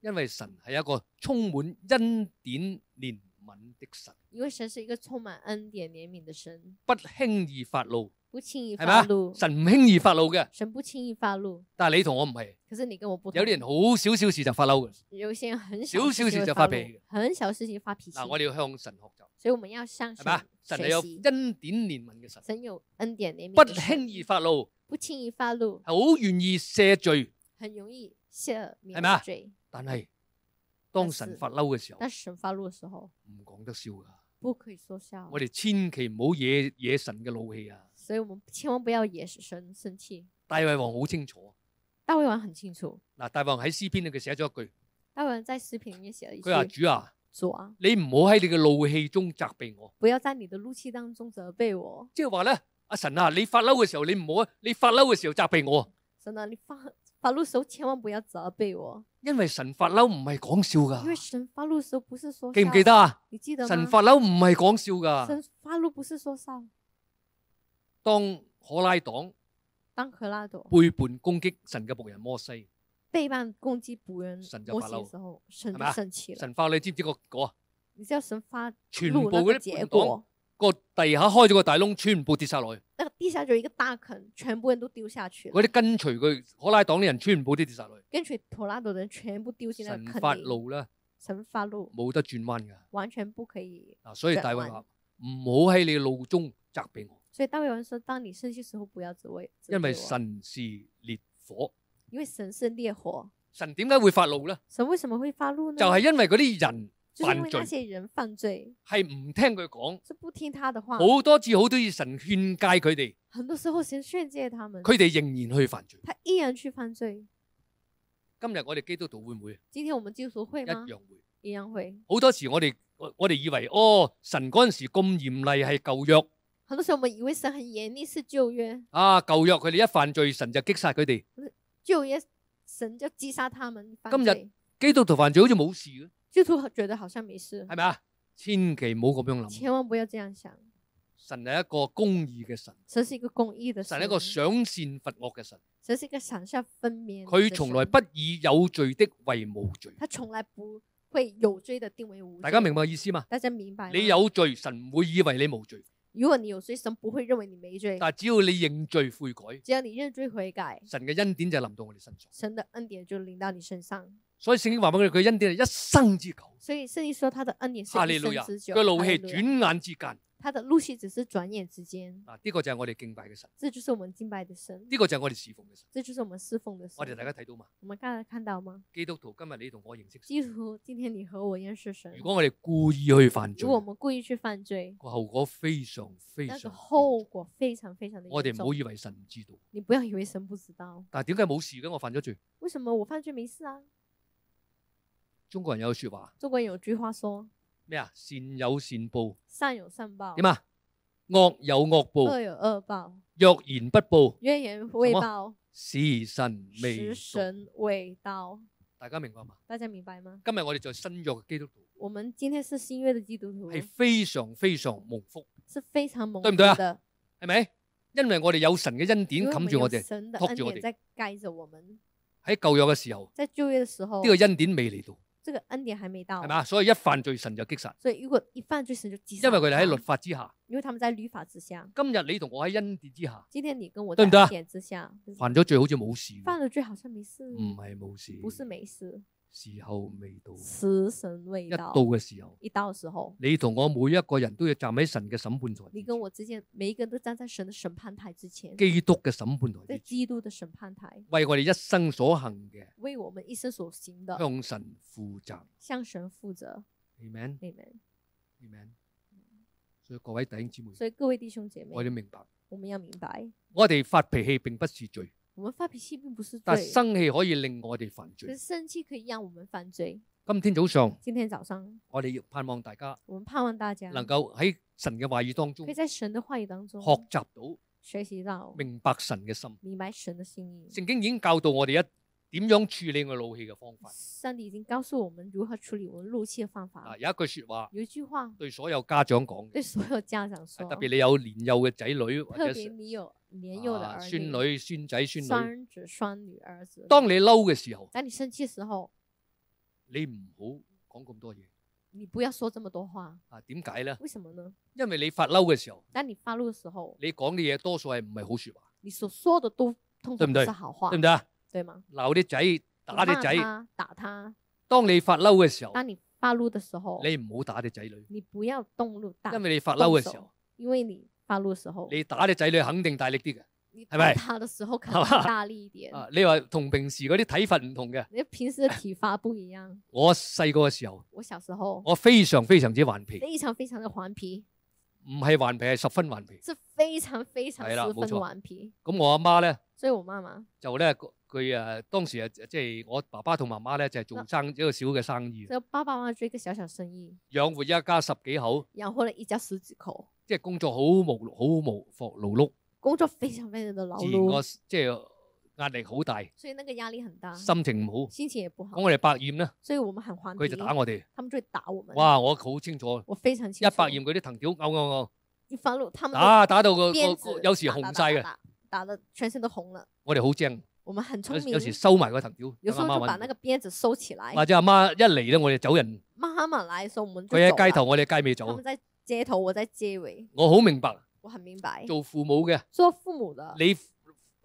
因为神系一个充满恩典怜悯的神，因为神是一个充满恩典怜悯的神，不轻易发怒。不轻易发怒，神唔轻易发怒嘅。神不轻易发怒，但系你同我唔系。可是你跟我不同。有啲人好少少事就发嬲嘅。有些人很少少事就发脾气嘅，很少事情发脾气。嗱，我哋要向神学习。所以我们要向神神系有恩典怜悯嘅神。神有恩典怜悯，不轻易发怒，不轻易发怒，好愿意赦罪，很容易赦免罪。但系当神发嬲嘅时候，当神发怒嘅时候，唔讲得笑噶，不可以说笑。我哋千祈唔好惹惹神嘅怒气啊！所以我们千万不要也生生气。大卫王好清楚，大卫王很清楚。嗱，大王喺诗篇里佢写咗一句，大王在诗篇里面写咗一句，佢话主啊，主啊，你唔好喺你嘅怒气中责备我。不要在你的怒气当中责备我。即系话咧，阿神啊，你发嬲嘅时候，你唔好，啊，你发嬲嘅时候责备我。神啊，你发发嬲时候千万不要责备我，因为神发嬲唔系讲笑噶。因为神发嬲时候不是说，记唔记得啊？你记得神发嬲唔系讲笑噶。神发嬲不是说笑。当可拉党背叛攻击神嘅仆人摩西，背叛攻击仆人摩西嘅时候，神就神气神发，你知唔知个果啊？你知道神发全部嗰啲结果，个地下开咗个大窿，全部跌晒落去。个地下就一个大坑，全部人都丢下去。嗰啲跟随佢可拉党啲人，全部都跌晒落去。跟随可拉党人全部丢进神发路啦。神发路冇得转弯噶，完全不可以。啊，所以大卫话唔好喺你路中责备我。所以大卫王说：当你生气时候，不要责为。因为神是烈火。因为神是烈火。神点解会发怒咧？神为什么会发怒呢？就系因为嗰啲人犯罪。因那些人犯罪。系唔听佢讲。是不听他的话。好多次，好多次神劝诫佢哋。很多时候神劝诫他们，佢哋仍然去犯罪。他依然去犯罪。今日我哋基督徒会唔会？今天我们基督徒会吗？一样会。一样会。好多时我哋我我哋以为，哦，神嗰阵时咁严厉系旧约。很多时候，我们以为神很严厉，是旧约啊，旧约佢哋一犯罪，神就击杀佢哋。旧约神就击杀他们。今日基督徒犯罪，好似冇事咯。基督徒觉得好像没事，系咪啊？千祈唔好咁样谂，千万不要这样想。神系一个公义嘅神，神是一个公义嘅神，神系一个赏善罚恶嘅神，神是一个赏善分明。佢从来不以有罪的为无罪，他从来不会有罪的定为无罪。大家明白意思吗？大家明白。你有罪，神唔会以为你无罪。如果你有罪，神不会认为你没罪。但只要你认罪悔改，只要你认罪悔改，神嘅恩典就临到我哋身上。神的恩典就临到你身上。所以圣经话俾佢，佢恩典系一生之久。所以圣经说他的恩典是一生之久，佢怒气转眼之间。他的路线只是转眼之间。啊，呢个就系我哋敬拜嘅神。这就是我们敬拜的神。呢个就系我哋侍奉嘅神。这就是我们侍奉的神。我哋大家睇到嘛？我们刚才看到吗？基督徒今日你同我认识神。基督徒今天你和我认识神。如果我哋故意去犯罪，如果我们故意去犯罪，个后果非常非常。后果非常非常的严重。我哋唔好以为神唔知道。你不要以为神不知道。但系点解冇事嘅？我犯咗罪。为什么我犯罪没事啊？中国人有说话。中国人有句话说。咩啊？善有善报，善有善报。点啊？恶有恶报，恶有恶报。若言不报，若言未报，时辰未时辰未到。大家明白吗？大家明白吗？今日我哋就新约嘅基督徒。我们今天是新约的基督徒，系非常非常蒙福，是非常蒙福，对唔对啊？系咪？因为我哋有神嘅恩典冚住我哋，神的恩典在盖着我们。喺旧约嘅时候，在旧约嘅时候，呢个恩典未嚟到。这个恩典还没到，系嘛？所以一犯罪神就击杀。所以如果一犯罪神就击杀，因为佢哋喺律法之下，因为他们在律法之下。今日你同我喺恩典之下，今天你跟我喺恩典之下，犯咗罪好似冇事，犯咗罪好像没事，唔系冇事，不是没事。时候未到，死神未到，一到嘅时候，一到时候，你同我每一个人都要站喺神嘅审判台。你跟我之间每一个都站在神嘅审判台之前。基督嘅审判台，在基督嘅审判台，为我哋一生所行嘅，为我们一生所行嘅，向神负责，向神负责。Amen，Amen，Amen。所以各位弟兄姊妹，所以各位弟兄姐妹，我哋明白，我们要明白，我哋发脾气并不是罪。我们发脾气并不是，但生气可以令我哋犯罪。可是生气可以让我们犯罪。今天早上，今天早上，我哋要盼望大家。我们盼望大家能够喺神嘅话语当中，可以在神嘅话语当中学习到，学习到明白神嘅心，明白神嘅心意。圣经已经教导我哋一。点样处理我怒气嘅方法？上帝已经告诉我们如何处理我怒气嘅方法。啊，有一句说话，有一句话，对所有家长讲，对所有家长说，特别你有年幼嘅仔女，特别你有年幼嘅孙女、孙仔、孙女、孙子、孙女、儿子。当你嬲嘅时候，当你生气时候，你唔好讲咁多嘢。你不要说这么多话。啊，点解咧？为什么呢？因为你发嬲嘅时候，当你发怒嘅时候，你讲嘅嘢多数系唔系好说话。你所说的都通常唔系好话，对唔对啊？对吗？闹啲仔，打啲仔，打他。当你发嬲嘅时候，当你发怒的时候，你唔好打啲仔女。你不要动怒打。因为你发嬲嘅时候，因为你发怒时候，你打啲仔女肯定大力啲嘅。你系咪打嘅时候肯定大力一点？啊，你话同平时嗰啲体罚唔同嘅？你平时体罚不一样。我细个嘅时候，我小时候，我非常非常之顽皮，非常非常的顽皮，唔系顽皮系十分顽皮，系非常非常十分顽皮。咁我阿妈咧，所以我妈妈就咧。佢啊，當時啊，即係我爸爸同媽媽咧，就係做生一個小嘅生意。就爸爸媽做一個小小生意，養活一家十幾口。養活了一家十幾口，即係工作好無好無勞碌。工作非常非常嘅勞碌。我即係壓力好大。所以那個壓力很大。心情唔好。心情也不好。咁我哋百厭啦，所以我們很煩。佢就打我哋。他們就打我們。哇！我好清楚。我非常清楚。一百厭佢啲藤條拗拗拗。打打到個有時紅晒嘅，打得全身都紅啦。我哋好正。我们很聪明，有时收埋个藤条，有时候就把那个鞭子收起来。或者阿妈一嚟咧，我哋走人。妈妈来，所以我们佢喺街头，我哋街尾走。我们在街头，我在街尾。我好明白。我很明白。做父母嘅。做父母啦。你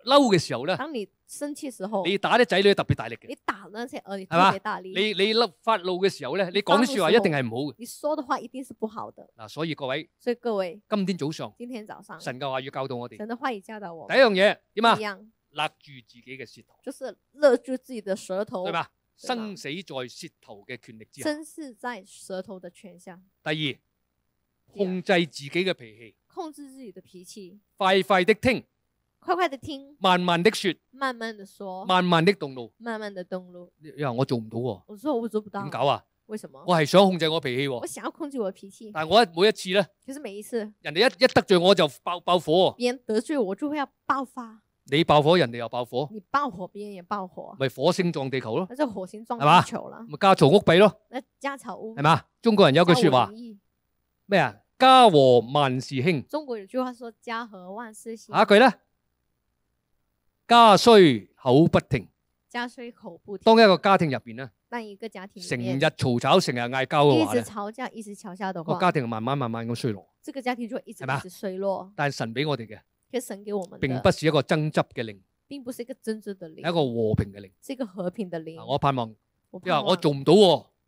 嬲嘅时候咧，当你生气时候，你打啲仔女特别大力嘅。你打那些儿女特嘛？大力。你你嬲发怒嘅时候咧，你讲啲说话一定系唔好嘅。你说的话一定是不好的。嗱，所以各位，所以各位，今天早上，今天早上，神嘅话要教导我哋，神嘅话已教导我。第一样嘢点啊？勒住自己嘅舌头，就是勒住自己的舌头，对吧？生死在舌头嘅权力之下，生死在舌头的权下。第二，控制自己嘅脾气，控制自己的脾气，快快的听，快快的听，慢慢的说，慢慢的说，慢慢的动怒，慢慢的动怒。因为我做唔到喎，我说我做唔到，点搞啊？为什么？我系想控制我脾气，我想要控制我脾气，但系我每一次咧，其实每一次，人哋一一得罪我就爆爆火，别人得罪我就会要爆发。你爆火，人哋又爆火；你爆火，别人也爆火。咪火星撞地球咯，系火星撞地球啦。咪家嘈屋比咯，那家嘈屋系嘛？中国人有句说话咩啊？家和万事兴。中国有句话说：家和万事兴。下一句咧？家衰口不停。家衰口不停。当一个家庭入边咧，当一个家庭成日嘈吵，成日嗌交嘅话一直吵架，一直吵架到。话，个家庭慢慢慢慢咁衰落。这个家庭就一直一直衰落。但系神俾我哋嘅。佢神给我们，并不是一个争执嘅灵，并不是一个争执的灵，一个和平嘅灵，是一个和平的灵。我盼望，因为我做唔到。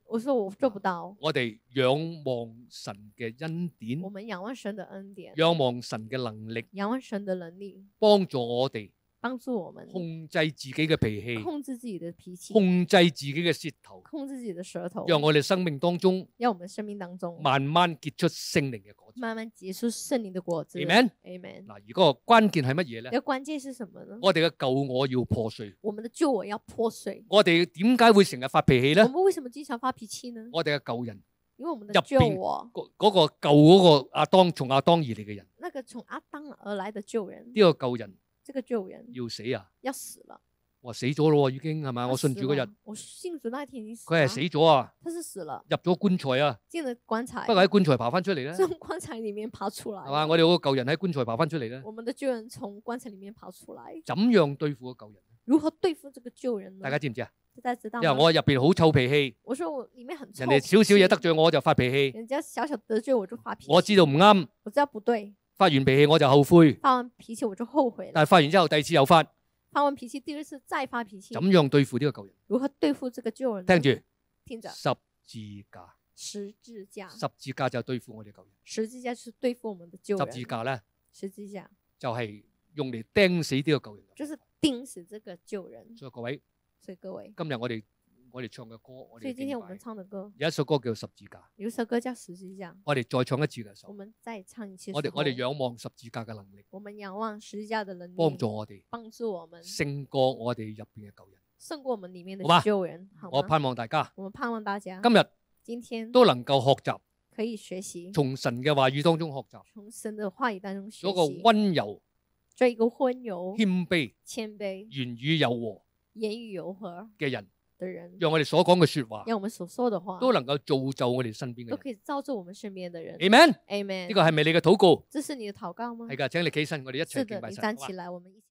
我说我做不到。我哋仰望神嘅恩典，我们仰望神的恩典，仰望神嘅能力，仰望神的能力，帮助我哋。帮助我们控制自己嘅脾气，控制自己嘅脾气，控制自己嘅舌头，控制自己嘅舌头，让我哋生命当中，让我们生命当中慢慢结出圣灵嘅果子，慢慢结出圣灵嘅果子。Amen，Amen。嗱，如果关键系乜嘢咧？关键是什么呢？我哋嘅旧我要破碎，我们的旧我要破碎。我哋点解会成日发脾气咧？我们为什么经常发脾气呢？我哋嘅旧人，因为我们的旧我嗰嗰个旧嗰个阿当从阿当而嚟嘅人，那个从阿当而来的旧人，呢个旧人。这个救人要死啊，要死了，我死咗咯，已经系嘛？我信住嗰日，我信住那天已经，佢系死咗啊，他是死了，入咗棺材啊，进了棺材，不过喺棺材爬翻出嚟咧，从棺材里面爬出来，系嘛？我哋个救人喺棺材爬翻出嚟咧，我们的救人从棺材里面爬出来，怎样对付个救人？如何对付这个救人呢？大家知唔知啊？大家知道，因为我入边好臭脾气，我说我里面很臭，人哋少少嘢得罪我就发脾气，人家小小得罪我就发脾气，我知道唔啱，我知道不对。发完脾气我就后悔。发完脾气我就后悔。但系发完之后，第二次又发。发完脾气，第二次再发脾气。怎样对付呢个旧人？如何对付这个旧人？听住。听着。十字架。十字架。十字架就对付我哋旧人。十字架是对付我们的旧人。十字架咧？十字架就系用嚟钉死呢个旧人。就是钉死这个旧人。所以各位。所以各位。今日我哋。我哋唱嘅歌，我哋所以今天我们唱嘅歌有一首歌叫十字架，有一首歌叫十字架。我哋再唱一次时首，我们再唱一次。我哋我哋仰望十字架嘅能力，我们仰望十字架嘅能力，帮助我哋，帮助我们胜过我哋入边嘅旧人，胜过我们里面嘅旧人。我盼望大家，我盼望大家今日，今天都能够学习，可以学习从神嘅话语当中学习，从神嘅话语当中学习嗰个温柔，一个温柔谦卑，谦卑言语柔和，言语柔和嘅人。人，让我哋所讲嘅说话，让我们所说的话都能够造就我哋身边嘅人都可以造就我们身边的人。amen，amen。呢个系咪你嘅祷告？这是你的祷告吗？系噶，请你起身，我哋一齐敬拜神。站起来，我们一起。